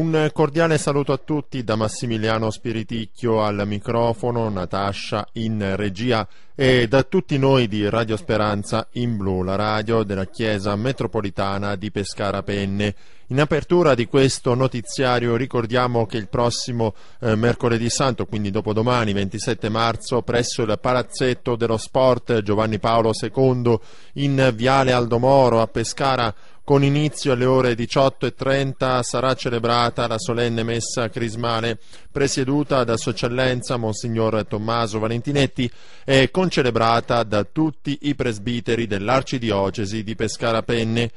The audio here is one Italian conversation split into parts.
Un cordiale saluto a tutti da Massimiliano Spiriticchio al microfono, Natascia in regia e da tutti noi di Radio Speranza in Blu, la radio della Chiesa Metropolitana di Pescara Penne. In apertura di questo notiziario ricordiamo che il prossimo eh, mercoledì santo, quindi dopodomani 27 marzo, presso il Palazzetto dello Sport Giovanni Paolo II in Viale Aldomoro a Pescara con inizio alle ore 18.30 sarà celebrata la solenne messa crismale presieduta da Sua Eccellenza Monsignor Tommaso Valentinetti e concelebrata da tutti i presbiteri dell'Arcidiocesi di Pescara Penne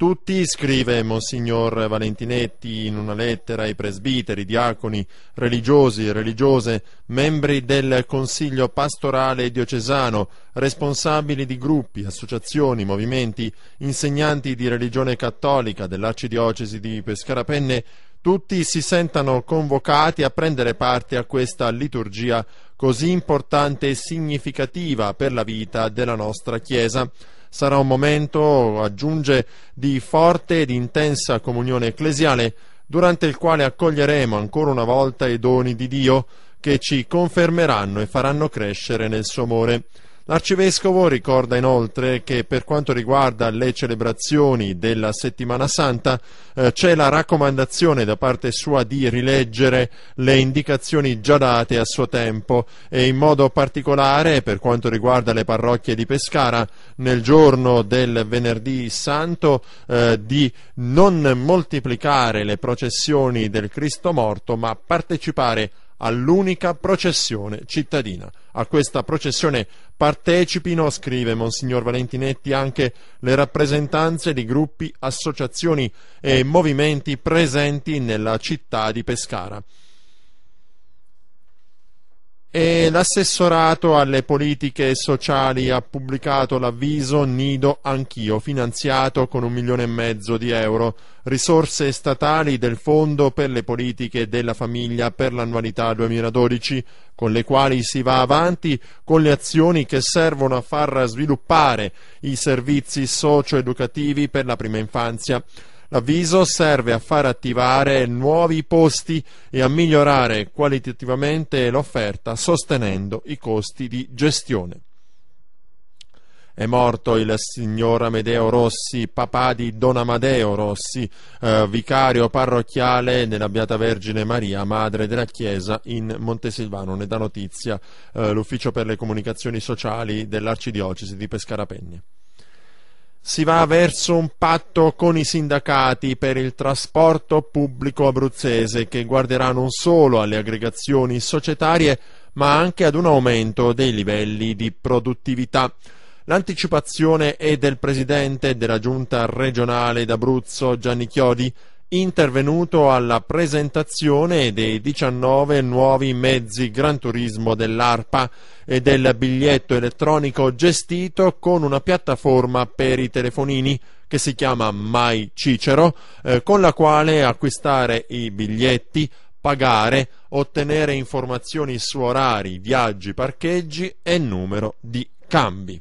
tutti, scrive Monsignor Valentinetti in una lettera ai presbiteri, diaconi, religiosi e religiose, membri del Consiglio pastorale diocesano, responsabili di gruppi, associazioni, movimenti, insegnanti di religione cattolica dell'Arcidiocesi di Pescarapenne, tutti si sentano convocati a prendere parte a questa liturgia così importante e significativa per la vita della nostra Chiesa sarà un momento, aggiunge, di forte ed intensa comunione ecclesiale, durante il quale accoglieremo ancora una volta i doni di Dio che ci confermeranno e faranno crescere nel suo amore. L'arcivescovo ricorda inoltre che per quanto riguarda le celebrazioni della settimana santa eh, c'è la raccomandazione da parte sua di rileggere le indicazioni già date a suo tempo e in modo particolare per quanto riguarda le parrocchie di Pescara nel giorno del venerdì santo eh, di non moltiplicare le processioni del Cristo morto ma partecipare all'unica processione cittadina. A questa processione partecipino, scrive Monsignor Valentinetti, anche le rappresentanze di gruppi, associazioni e movimenti presenti nella città di Pescara e l'assessorato alle politiche sociali ha pubblicato l'avviso Nido Anch'io, finanziato con un milione e mezzo di euro, risorse statali del Fondo per le politiche della famiglia per l'annualità 2012, con le quali si va avanti con le azioni che servono a far sviluppare i servizi socio-educativi per la prima infanzia. L'avviso serve a far attivare nuovi posti e a migliorare qualitativamente l'offerta sostenendo i costi di gestione. È morto il signor Amedeo Rossi, papà di Don Amadeo Rossi, eh, vicario parrocchiale della Beata Vergine Maria, madre della Chiesa in Montesilvano. Ne dà notizia eh, l'Ufficio per le comunicazioni sociali dell'Arcidiocesi di Pescara Penne si va verso un patto con i sindacati per il trasporto pubblico abruzzese che guarderà non solo alle aggregazioni societarie ma anche ad un aumento dei livelli di produttività. L'anticipazione è del presidente della giunta regionale d'Abruzzo Gianni Chiodi intervenuto alla presentazione dei 19 nuovi mezzi Gran Turismo dell'ARPA e del biglietto elettronico gestito con una piattaforma per i telefonini che si chiama Mai Cicero, eh, con la quale acquistare i biglietti, pagare, ottenere informazioni su orari, viaggi, parcheggi e numero di cambi.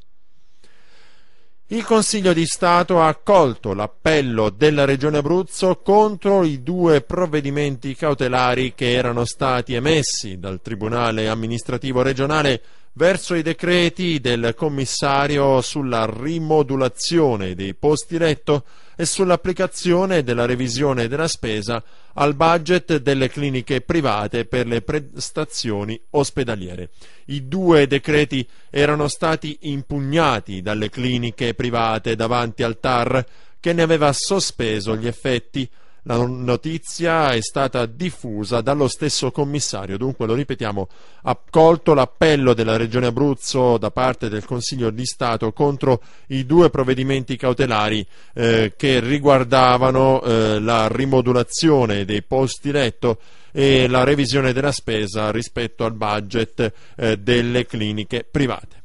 Il Consiglio di Stato ha accolto l'appello della Regione Abruzzo contro i due provvedimenti cautelari che erano stati emessi dal Tribunale amministrativo regionale verso i decreti del commissario sulla rimodulazione dei posti letto e sull'applicazione della revisione della spesa al budget delle cliniche private per le prestazioni ospedaliere. I due decreti erano stati impugnati dalle cliniche private davanti al TAR che ne aveva sospeso gli effetti la notizia è stata diffusa dallo stesso commissario, dunque lo ripetiamo, accolto l'appello della Regione Abruzzo da parte del Consiglio di Stato contro i due provvedimenti cautelari eh, che riguardavano eh, la rimodulazione dei posti letto e la revisione della spesa rispetto al budget eh, delle cliniche private.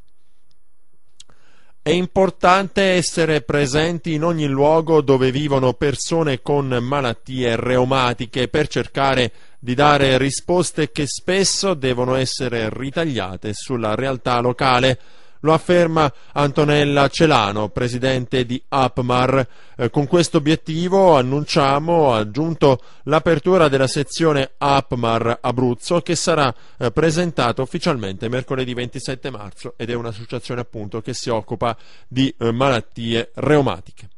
È importante essere presenti in ogni luogo dove vivono persone con malattie reumatiche per cercare di dare risposte che spesso devono essere ritagliate sulla realtà locale. Lo afferma Antonella Celano, presidente di APMAR. Eh, con questo obiettivo annunciamo aggiunto l'apertura della sezione APMAR Abruzzo che sarà eh, presentata ufficialmente mercoledì 27 marzo ed è un'associazione appunto che si occupa di eh, malattie reumatiche.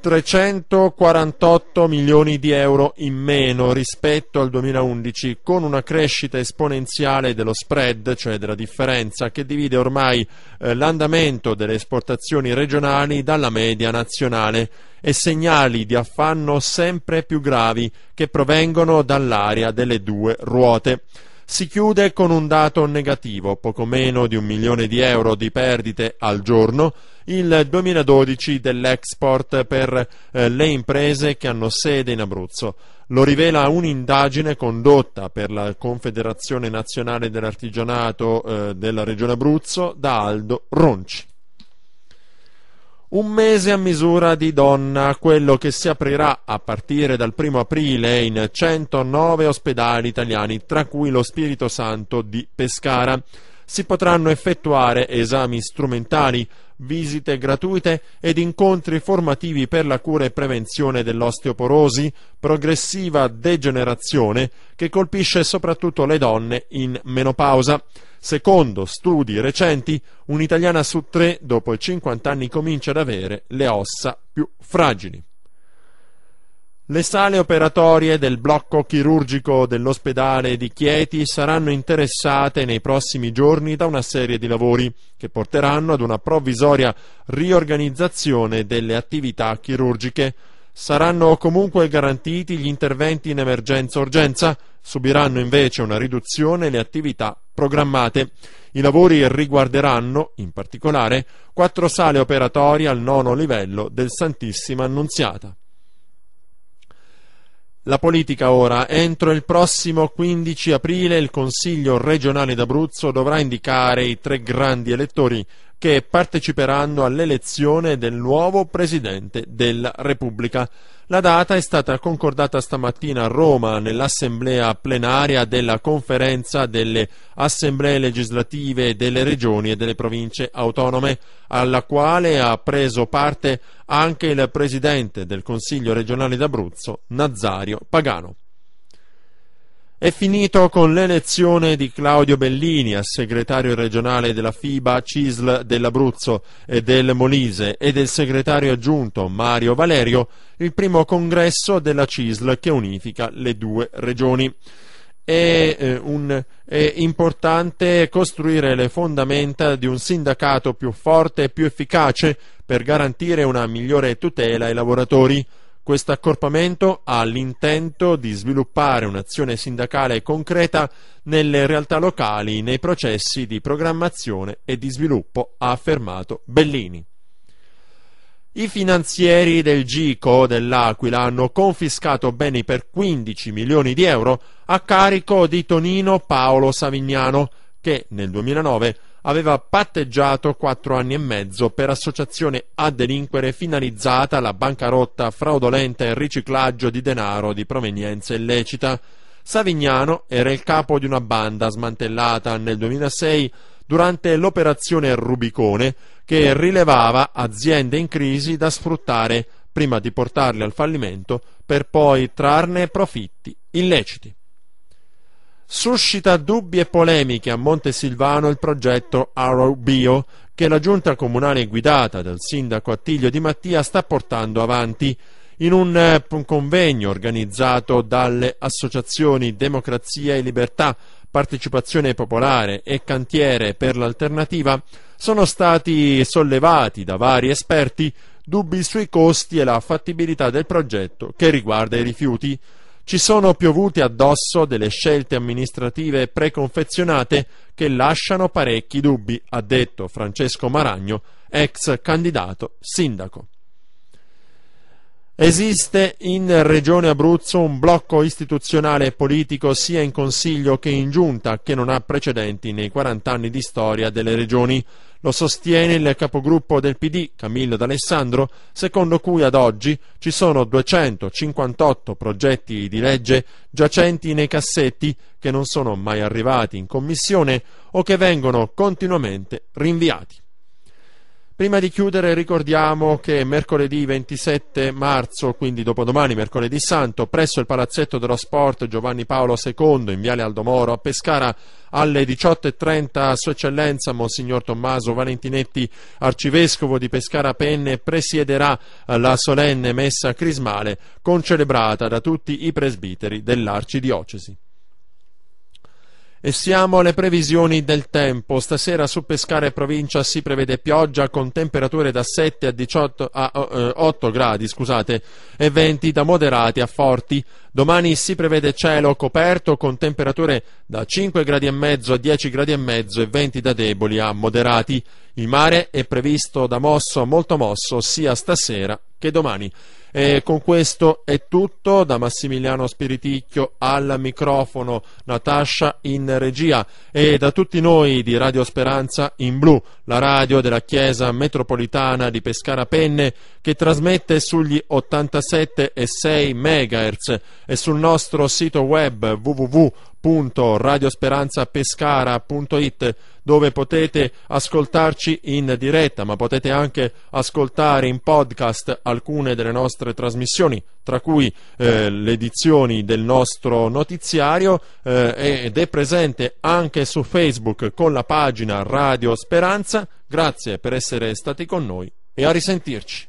348 milioni di euro in meno rispetto al 2011, con una crescita esponenziale dello spread, cioè della differenza che divide ormai eh, l'andamento delle esportazioni regionali dalla media nazionale e segnali di affanno sempre più gravi che provengono dall'area delle due ruote. Si chiude con un dato negativo, poco meno di un milione di euro di perdite al giorno, il 2012 dell'export per eh, le imprese che hanno sede in Abruzzo. Lo rivela un'indagine condotta per la Confederazione Nazionale dell'Artigianato eh, della Regione Abruzzo da Aldo Ronci. Un mese a misura di donna, quello che si aprirà a partire dal 1 aprile in 109 ospedali italiani, tra cui lo Spirito Santo di Pescara si potranno effettuare esami strumentali, visite gratuite ed incontri formativi per la cura e prevenzione dell'osteoporosi, progressiva degenerazione che colpisce soprattutto le donne in menopausa. Secondo studi recenti, un'italiana su tre dopo i 50 anni comincia ad avere le ossa più fragili. Le sale operatorie del blocco chirurgico dell'ospedale di Chieti saranno interessate nei prossimi giorni da una serie di lavori che porteranno ad una provvisoria riorganizzazione delle attività chirurgiche. Saranno comunque garantiti gli interventi in emergenza-urgenza, subiranno invece una riduzione le attività programmate. I lavori riguarderanno, in particolare, quattro sale operatorie al nono livello del Santissima Annunziata. La politica ora. Entro il prossimo 15 aprile il Consiglio regionale d'Abruzzo dovrà indicare i tre grandi elettori che parteciperanno all'elezione del nuovo Presidente della Repubblica. La data è stata concordata stamattina a Roma nell'assemblea plenaria della conferenza delle assemblee legislative delle regioni e delle province autonome, alla quale ha preso parte anche il presidente del Consiglio regionale d'Abruzzo, Nazario Pagano. È finito con l'elezione di Claudio Bellini a segretario regionale della FIBA CISL dell'Abruzzo e del Molise e del segretario aggiunto Mario Valerio il primo congresso della CISL che unifica le due regioni. È, eh, un, è, importante costruire le fondamenta di un sindacato più forte e più efficace per garantire una migliore tutela ai lavoratori. Questo accorpamento ha l'intento di sviluppare un'azione sindacale concreta nelle realtà locali nei processi di programmazione e di sviluppo, ha affermato Bellini. I finanzieri del GICO dell'Aquila hanno confiscato beni per 15 milioni di euro a carico di Tonino Paolo Savignano, che nel 2009 aveva patteggiato quattro anni e mezzo per associazione a delinquere finalizzata alla bancarotta fraudolenta e riciclaggio di denaro di provenienza illecita. Savignano era il capo di una banda smantellata nel 2006 durante l'operazione Rubicone che rilevava aziende in crisi da sfruttare prima di portarle al fallimento per poi trarne profitti illeciti. Suscita dubbi e polemiche a Montesilvano il progetto Arrow Bio che la giunta comunale guidata dal sindaco Attilio Di Mattia sta portando avanti in eh, un, convegno organizzato dalle associazioni Democrazia e Libertà, Partecipazione Popolare e Cantiere per l'Alternativa, sono stati sollevati da vari esperti dubbi sui costi e la fattibilità del progetto che riguarda i rifiuti ci sono piovuti addosso delle scelte amministrative preconfezionate che lasciano parecchi dubbi, ha detto Francesco Maragno, ex candidato sindaco. Esiste in Regione Abruzzo un blocco istituzionale e politico sia in Consiglio che in Giunta che non ha precedenti nei 40 anni di storia delle regioni. Lo sostiene il capogruppo del PD, Camillo D'Alessandro, secondo cui ad oggi ci sono 258 progetti di legge giacenti nei cassetti che non sono mai arrivati in commissione o che vengono continuamente rinviati. Prima di chiudere ricordiamo che mercoledì 27 marzo, quindi dopodomani, mercoledì santo, presso il Palazzetto dello Sport Giovanni Paolo II in Viale Aldomoro a Pescara alle 18.30 Sua Eccellenza Monsignor Tommaso Valentinetti, Arcivescovo di Pescara Penne, presiederà eh, la solenne messa crismale concelebrata da tutti i presbiteri dell'Arcidiocesi. E siamo alle previsioni del tempo. Stasera su Pescara e provincia si prevede pioggia con temperature da 7 a, 18, a, a 8 eh, gradi scusate, e venti da moderati a forti. Domani si prevede cielo coperto con temperature da 5 gradi e mezzo a 10 gradi e mezzo e venti da deboli a moderati. Il mare è previsto da mosso a molto mosso sia stasera che domani. E con questo è tutto da Massimiliano Spiriticchio al microfono, Natascia in regia e da tutti noi di Radio Speranza in Blu, la radio della Chiesa Metropolitana di Pescara Penne che trasmette sugli 87,6 MHz e sul nostro sito web www www.radiosperanzapescara.it dove potete ascoltarci in diretta, ma potete anche ascoltare in podcast alcune delle nostre trasmissioni, tra cui eh, le edizioni del nostro notiziario eh, ed è presente anche su Facebook con la pagina Radio Speranza. Grazie per essere stati con noi e a risentirci.